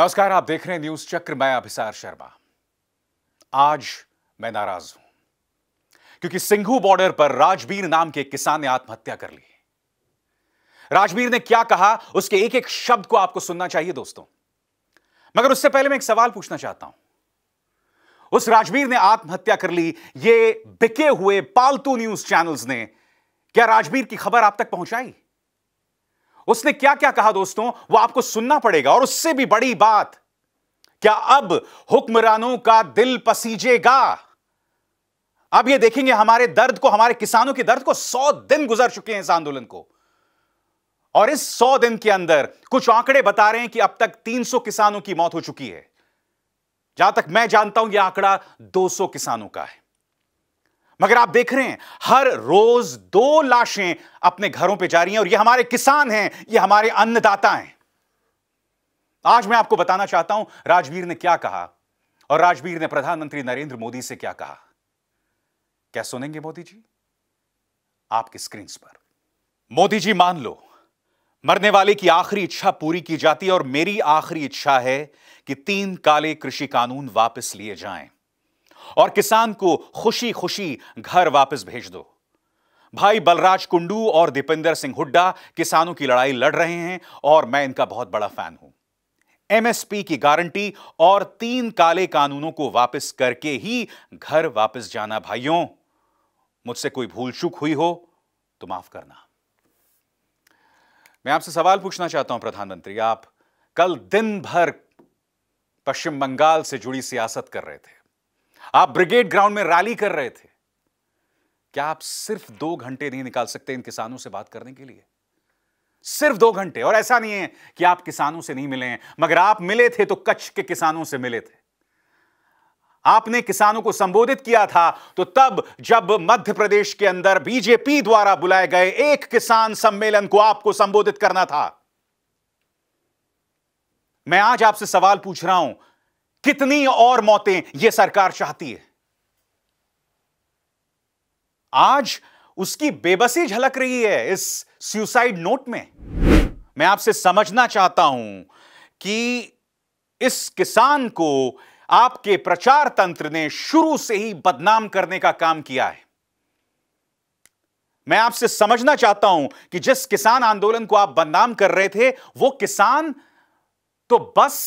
नमस्कार आप देख रहे हैं न्यूज चक्र मैं अभिसार शर्मा आज मैं नाराज हूं क्योंकि सिंघू बॉर्डर पर राजबीर नाम के एक किसान ने आत्महत्या कर ली राजबीर ने क्या कहा उसके एक एक शब्द को आपको सुनना चाहिए दोस्तों मगर उससे पहले मैं एक सवाल पूछना चाहता हूं उस राजबीर ने आत्महत्या कर ली ये बिके हुए पालतू न्यूज चैनल्स ने क्या राजबीर की खबर आप तक पहुंचाई उसने क्या क्या कहा दोस्तों वो आपको सुनना पड़ेगा और उससे भी बड़ी बात क्या अब हुक्मरानों का दिल पसीजेगा अब ये देखेंगे हमारे दर्द को हमारे किसानों के दर्द को सौ दिन गुजर चुके हैं इस आंदोलन को और इस सौ दिन के अंदर कुछ आंकड़े बता रहे हैं कि अब तक 300 किसानों की मौत हो चुकी है जहां तक मैं जानता हूं यह आंकड़ा 200 किसानों का है मगर आप देख रहे हैं हर रोज दो लाशें अपने घरों पे जा रही हैं और ये हमारे किसान हैं ये हमारे अन्नदाता हैं आज मैं आपको बताना चाहता हूं राजवीर ने क्या कहा और राजवीर ने प्रधानमंत्री नरेंद्र मोदी से क्या कहा क्या सुनेंगे मोदी जी आपकी स्क्रीन पर मोदी जी मान लो मरने वाले की आखिरी इच्छा पूरी की जाती है और मेरी आखिरी इच्छा है कि तीन काले कृषि कानून वापस लिए जाएं और किसान को खुशी खुशी घर वापस भेज दो भाई बलराज कुंडू और दीपेंद्र सिंह हुड्डा किसानों की लड़ाई लड़ रहे हैं और मैं इनका बहुत बड़ा फैन हूं एमएसपी की गारंटी और तीन काले कानूनों को वापस करके ही घर वापस जाना भाइयों मुझसे कोई भूल चूक हुई हो तो माफ करना मैं आपसे सवाल पूछना चाहता हूं प्रधानमंत्री आप कल दिन भर पश्चिम बंगाल से जुड़ी सियासत कर रहे थे आप ब्रिगेड ग्राउंड में रैली कर रहे थे क्या आप सिर्फ दो घंटे नहीं निकाल सकते इन किसानों से बात करने के लिए सिर्फ दो घंटे और ऐसा नहीं है कि आप किसानों से नहीं मिले हैं मगर आप मिले थे तो कच्छ के किसानों से मिले थे आपने किसानों को संबोधित किया था तो तब जब मध्य प्रदेश के अंदर बीजेपी द्वारा बुलाए गए एक किसान सम्मेलन को आपको संबोधित करना था मैं आज आपसे सवाल पूछ रहा हूं कितनी और मौतें यह सरकार चाहती है आज उसकी बेबसी झलक रही है इस सुसाइड नोट में मैं आपसे समझना चाहता हूं कि इस किसान को आपके प्रचार तंत्र ने शुरू से ही बदनाम करने का काम किया है मैं आपसे समझना चाहता हूं कि जिस किसान आंदोलन को आप बदनाम कर रहे थे वो किसान तो बस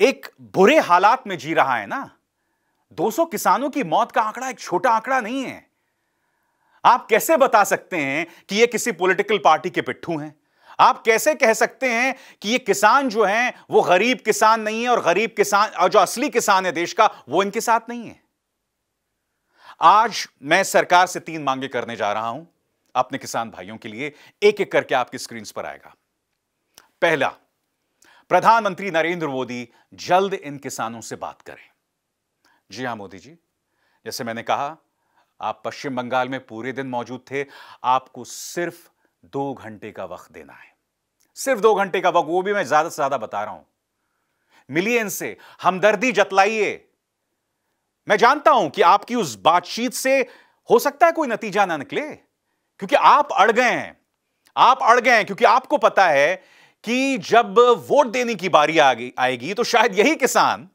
एक बुरे हालात में जी रहा है ना 200 किसानों की मौत का आंकड़ा एक छोटा आंकड़ा नहीं है आप कैसे बता सकते हैं कि ये किसी पॉलिटिकल पार्टी के पिट्ठू हैं आप कैसे कह सकते हैं कि ये किसान जो हैं वो गरीब किसान नहीं है और गरीब किसान और जो असली किसान है देश का वो इनके साथ नहीं है आज मैं सरकार से तीन मांगे करने जा रहा हूं अपने किसान भाइयों के लिए एक एक करके आपकी स्क्रीन पर आएगा पहला प्रधानमंत्री नरेंद्र मोदी जल्द इन किसानों से बात करें जी हां मोदी जी जैसे मैंने कहा आप पश्चिम बंगाल में पूरे दिन मौजूद थे आपको सिर्फ दो घंटे का वक्त देना है सिर्फ दो घंटे का वक्त वो भी मैं ज्यादा से ज्यादा बता रहा हूं मिलिए इनसे हमदर्दी जतलाइए मैं जानता हूं कि आपकी उस बातचीत से हो सकता है कोई नतीजा ना निकले क्योंकि आप अड़ गए हैं आप अड़ गए हैं क्योंकि आपको पता है कि जब वोट देने की बारी आएगी तो शायद यही किसान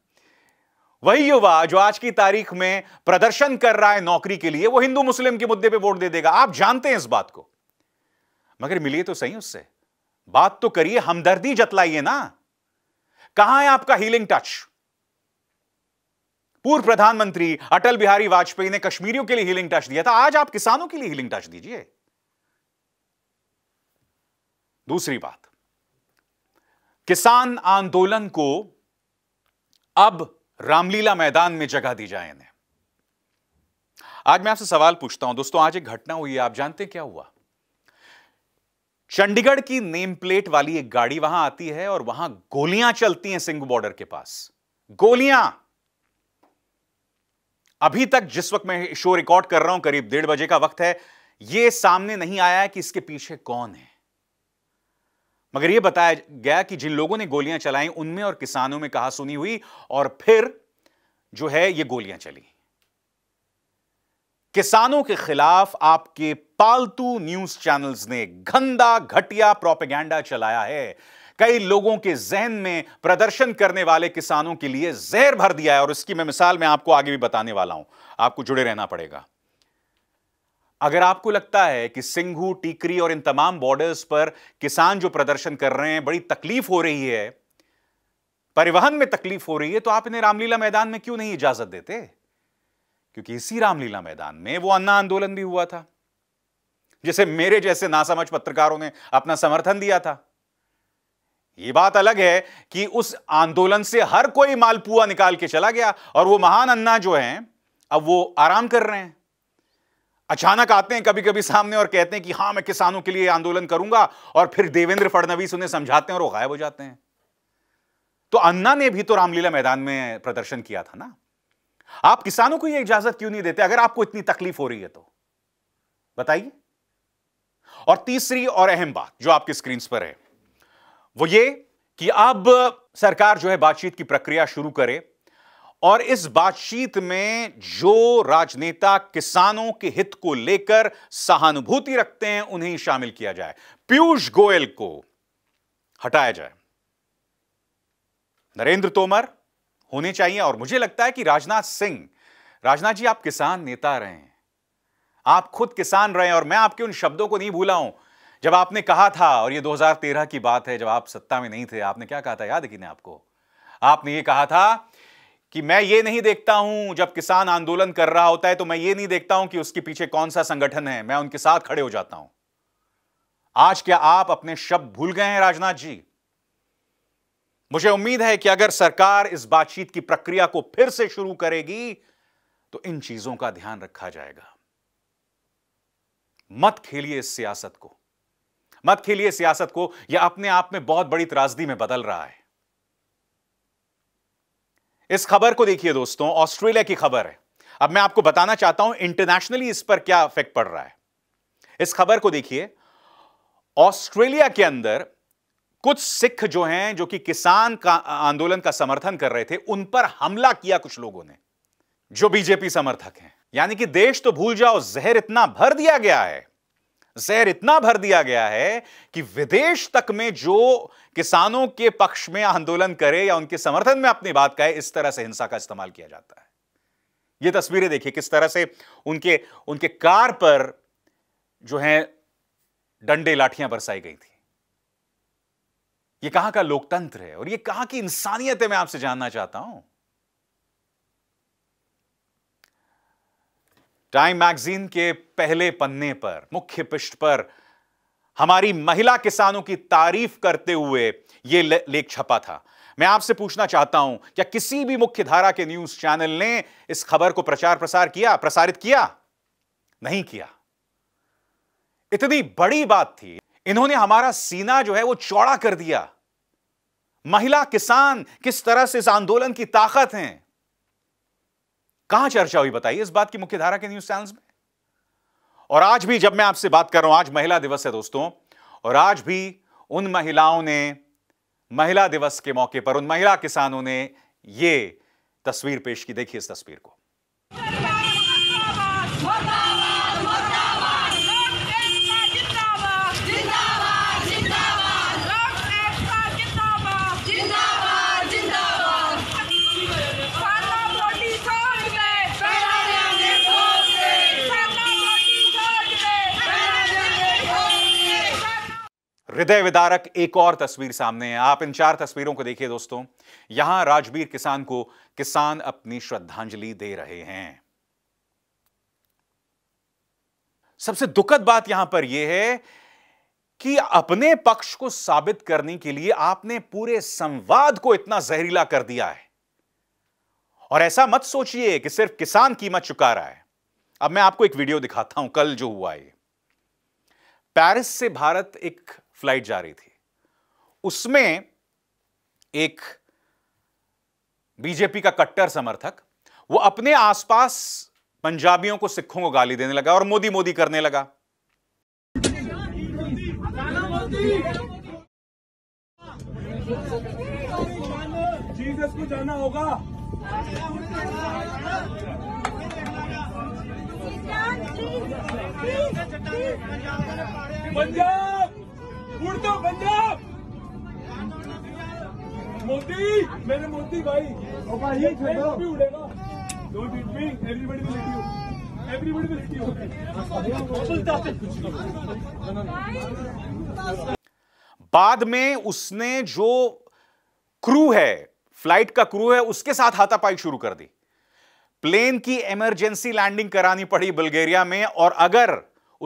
वही युवा जो आज की तारीख में प्रदर्शन कर रहा है नौकरी के लिए वो हिंदू मुस्लिम के मुद्दे पे वोट दे देगा आप जानते हैं इस बात को मगर मिलिए तो सही उससे बात तो करिए हमदर्दी जतलाइए ना कहां है आपका हीलिंग टच पूर्व प्रधानमंत्री अटल बिहारी वाजपेयी ने कश्मीरियों के लिए हीलिंग टच दिया था आज आप किसानों के लिए हीलिंग टच दीजिए दूसरी बात किसान आंदोलन को अब रामलीला मैदान में जगह दी जाए इन्हें आज मैं आपसे सवाल पूछता हूं दोस्तों आज एक घटना हुई है आप जानते क्या हुआ चंडीगढ़ की नेम प्लेट वाली एक गाड़ी वहां आती है और वहां गोलियां चलती हैं सिंह बॉर्डर के पास गोलियां अभी तक जिस वक्त मैं शो रिकॉर्ड कर रहा हूं करीब डेढ़ बजे का वक्त है यह सामने नहीं आया है कि इसके पीछे कौन है मगर यह बताया गया कि जिन लोगों ने गोलियां चलाई उनमें और किसानों में कहा सुनी हुई और फिर जो है ये गोलियां चली किसानों के खिलाफ आपके पालतू न्यूज चैनल्स ने गंदा घटिया प्रोपेगेंडा चलाया है कई लोगों के जहन में प्रदर्शन करने वाले किसानों के लिए जहर भर दिया है और इसकी मैं मिसाल मैं आपको आगे भी बताने वाला हूं आपको जुड़े रहना पड़ेगा अगर आपको लगता है कि सिंघू टीकरी और इन तमाम बॉर्डर्स पर किसान जो प्रदर्शन कर रहे हैं बड़ी तकलीफ हो रही है परिवहन में तकलीफ हो रही है तो आप इन्हें रामलीला मैदान में क्यों नहीं इजाजत देते क्योंकि इसी रामलीला मैदान में वो अन्ना आंदोलन भी हुआ था जिसे मेरे जैसे नासमझ पत्रकारों ने अपना समर्थन दिया था यह बात अलग है कि उस आंदोलन से हर कोई मालपुआ निकाल के चला गया और वो महान अन्ना जो हैं अब वो आराम कर रहे हैं अचानक आते हैं कभी कभी सामने और कहते हैं कि हाँ मैं किसानों के लिए आंदोलन करूंगा और फिर देवेंद्र फडणवीस उन्हें समझाते हैं और वो गायब हो जाते हैं तो अन्ना ने भी तो रामलीला मैदान में प्रदर्शन किया था ना आप किसानों को यह इजाजत क्यों नहीं देते अगर आपको इतनी तकलीफ हो रही है तो बताइए और तीसरी और अहम बात जो आपके स्क्रीन पर है वो ये कि अब सरकार जो है बातचीत की प्रक्रिया शुरू करे और इस बातचीत में जो राजनेता किसानों के हित को लेकर सहानुभूति रखते हैं उन्हें शामिल किया जाए पीयूष गोयल को हटाया जाए नरेंद्र तोमर होने चाहिए और मुझे लगता है कि राजनाथ सिंह राजनाथ जी आप किसान नेता रहे हैं आप खुद किसान रहे हैं और मैं आपके उन शब्दों को नहीं भूला हूं जब आपने कहा था और ये 2013 की बात है जब आप सत्ता में नहीं थे आपने क्या कहा था याद कि नहीं आपको आपने ये कहा था कि मैं ये नहीं देखता हूं जब किसान आंदोलन कर रहा होता है तो मैं ये नहीं देखता हूं कि उसके पीछे कौन सा संगठन है मैं उनके साथ खड़े हो जाता हूं आज क्या आप अपने शब्द भूल गए हैं राजनाथ जी मुझे उम्मीद है कि अगर सरकार इस बातचीत की प्रक्रिया को फिर से शुरू करेगी तो इन चीजों का ध्यान रखा जाएगा मत खेलिए इस सियासत को मत खेलिए सियासत को यह अपने आप में बहुत बड़ी त्रासदी में बदल रहा है इस खबर को देखिए दोस्तों ऑस्ट्रेलिया की खबर है अब मैं आपको बताना चाहता हूं इंटरनेशनली इस पर क्या इफेक्ट पड़ रहा है इस खबर को देखिए ऑस्ट्रेलिया के अंदर कुछ सिख जो हैं जो कि किसान का आंदोलन का समर्थन कर रहे थे उन पर हमला किया कुछ लोगों ने जो बीजेपी समर्थक हैं यानी कि देश तो भूल जाओ जहर इतना भर दिया गया है जहर इतना भर दिया गया है कि विदेश तक में जो किसानों के पक्ष में आंदोलन करे या उनके समर्थन में अपनी बात कहे इस तरह से हिंसा का इस्तेमाल किया जाता है ये तस्वीरें देखिए किस तरह से उनके उनके कार पर जो है डंडे लाठियां बरसाई गई थी ये कहां का लोकतंत्र है और ये कहां की इंसानियत है मैं आपसे जानना चाहता हूं टाइम मैगजीन के पहले पन्ने पर मुख्य पृष्ठ पर हमारी महिला किसानों की तारीफ करते हुए यह ले, लेख छपा था मैं आपसे पूछना चाहता हूं क्या किसी भी मुख्य धारा के न्यूज चैनल ने इस खबर को प्रचार प्रसार किया प्रसारित किया नहीं किया इतनी बड़ी बात थी इन्होंने हमारा सीना जो है वो चौड़ा कर दिया महिला किसान किस तरह से इस आंदोलन की ताकत हैं कहां चर्चा हुई बताइए इस बात की मुख्य धारा के न्यूज चैनल्स में और आज भी जब मैं आपसे बात कर रहा हूं आज महिला दिवस है दोस्तों और आज भी उन महिलाओं ने महिला दिवस के मौके पर उन महिला किसानों ने ये तस्वीर पेश की देखिए इस तस्वीर को हृदय विदारक एक और तस्वीर सामने है आप इन चार तस्वीरों को देखिए दोस्तों यहां राजबीर किसान को किसान अपनी श्रद्धांजलि दे रहे हैं सबसे दुखद बात यहां पर यह है कि अपने पक्ष को साबित करने के लिए आपने पूरे संवाद को इतना जहरीला कर दिया है और ऐसा मत सोचिए कि सिर्फ किसान कीमत चुका रहा है अब मैं आपको एक वीडियो दिखाता हूं कल जो हुआ है पेरिस से भारत एक फ्लाइट जा रही थी उसमें एक बीजेपी का कट्टर समर्थक वो अपने आसपास पंजाबियों को सिखों को गाली देने लगा और मोदी मोदी करने लगा जीसस को जाना होगा पंजाब पंजाब मोदी मेरे मोदी भाई भाई भी उड़ेगा everybody will you everybody will you बाद में उसने जो क्रू है फ्लाइट का क्रू है उसके साथ हाथापाई शुरू कर दी प्लेन की इमरजेंसी लैंडिंग करानी पड़ी बल्गेरिया में और अगर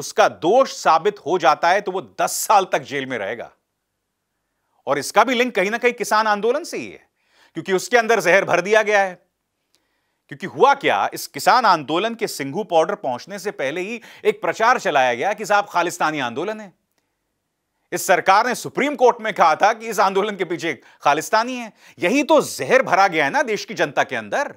उसका दोष साबित हो जाता है तो वो दस साल तक जेल में रहेगा और इसका भी लिंक कहीं ना कहीं किसान आंदोलन से ही है क्योंकि उसके अंदर जहर भर दिया गया है क्योंकि हुआ क्या इस किसान आंदोलन के सिंघू पाउडर पहुंचने से पहले ही एक प्रचार चलाया गया कि साहब खालिस्तानी आंदोलन है इस सरकार ने सुप्रीम कोर्ट में कहा था कि इस आंदोलन के पीछे खालिस्तानी है यही तो जहर भरा गया है ना देश की जनता के अंदर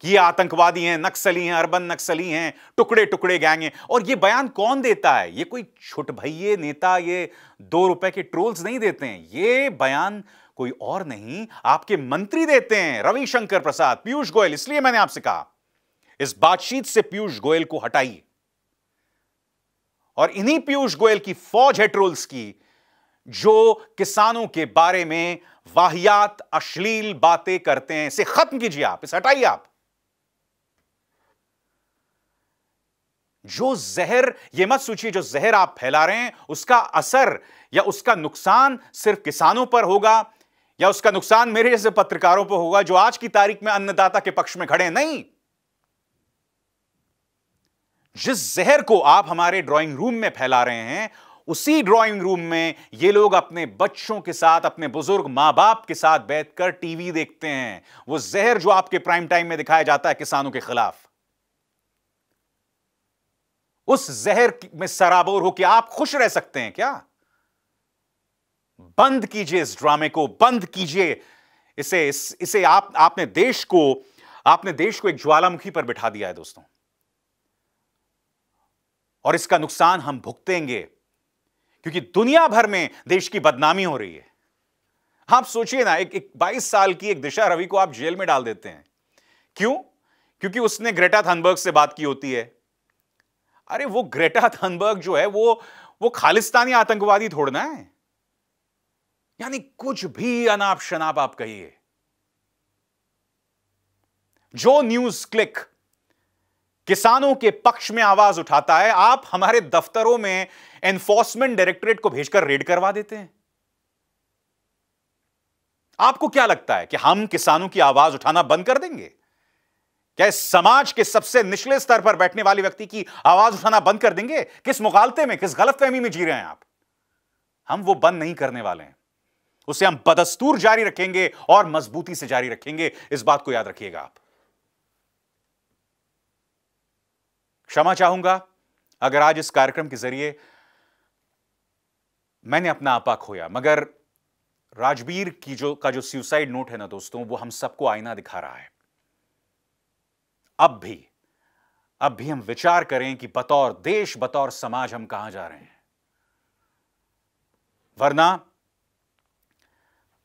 कि ये आतंकवादी हैं नक्सली हैं अरबन नक्सली हैं टुकड़े टुकड़े गैंग हैं और ये बयान कौन देता है ये कोई छुट भैये नेता ये दो रुपए के ट्रोल्स नहीं देते हैं ये बयान कोई और नहीं आपके मंत्री देते हैं रविशंकर प्रसाद पीयूष गोयल इसलिए मैंने आपसे कहा इस बातचीत से पीयूष गोयल को हटाइए और इन्हीं पीयूष गोयल की फौज है ट्रोल्स की जो किसानों के बारे में वाहियात अश्लील बातें करते हैं इसे खत्म कीजिए आप इसे हटाइए आप जो जहर यह मत सोचिए जो जहर आप फैला रहे हैं उसका असर या उसका नुकसान सिर्फ किसानों पर होगा या उसका नुकसान मेरे जैसे पत्रकारों पर होगा जो आज की तारीख में अन्नदाता के पक्ष में खड़े नहीं जिस जहर को आप हमारे ड्राइंग रूम में फैला रहे हैं उसी ड्राइंग रूम में ये लोग अपने बच्चों के साथ अपने बुजुर्ग मां बाप के साथ बैठकर टीवी देखते हैं वो जहर जो आपके प्राइम टाइम में दिखाया जाता है किसानों के खिलाफ उस जहर में सराबोर हो कि आप खुश रह सकते हैं क्या बंद कीजिए इस ड्रामे को बंद कीजिए इसे इस, इसे आप आपने देश को आपने देश को एक ज्वालामुखी पर बिठा दिया है दोस्तों और इसका नुकसान हम भुगतेंगे क्योंकि दुनिया भर में देश की बदनामी हो रही है आप सोचिए ना एक, एक 22 साल की एक दिशा रवि को आप जेल में डाल देते हैं क्यों क्योंकि उसने ग्रेटा थनबर्ग से बात की होती है अरे वो ग्रेटा थनबर्ग जो है वो वो खालिस्तानी आतंकवादी थोड़ना है यानी कुछ भी अनाप शनाप आप कहिए जो न्यूज क्लिक किसानों के पक्ष में आवाज उठाता है आप हमारे दफ्तरों में एनफोर्समेंट डायरेक्टरेट को भेजकर रेड करवा देते हैं आपको क्या लगता है कि हम किसानों की आवाज उठाना बंद कर देंगे क्या इस समाज के सबसे निचले स्तर पर बैठने वाले व्यक्ति की आवाज उठाना बंद कर देंगे किस मुगालते में किस गलतफहमी में जी रहे हैं आप हम वो बंद नहीं करने वाले हैं उसे हम बदस्तूर जारी रखेंगे और मजबूती से जारी रखेंगे इस बात को याद रखिएगा आप क्षमा चाहूंगा अगर आज इस कार्यक्रम के जरिए मैंने अपना आपा खोया मगर राजवीर की जो का जो सुसाइड नोट है ना दोस्तों वो हम सबको आईना दिखा रहा है अब भी अब भी हम विचार करें कि बतौर देश बतौर समाज हम कहां जा रहे हैं वरना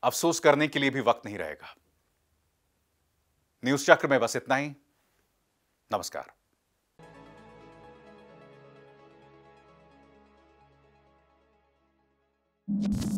अफसोस करने के लिए भी वक्त नहीं रहेगा न्यूज चक्र में बस इतना ही नमस्कार you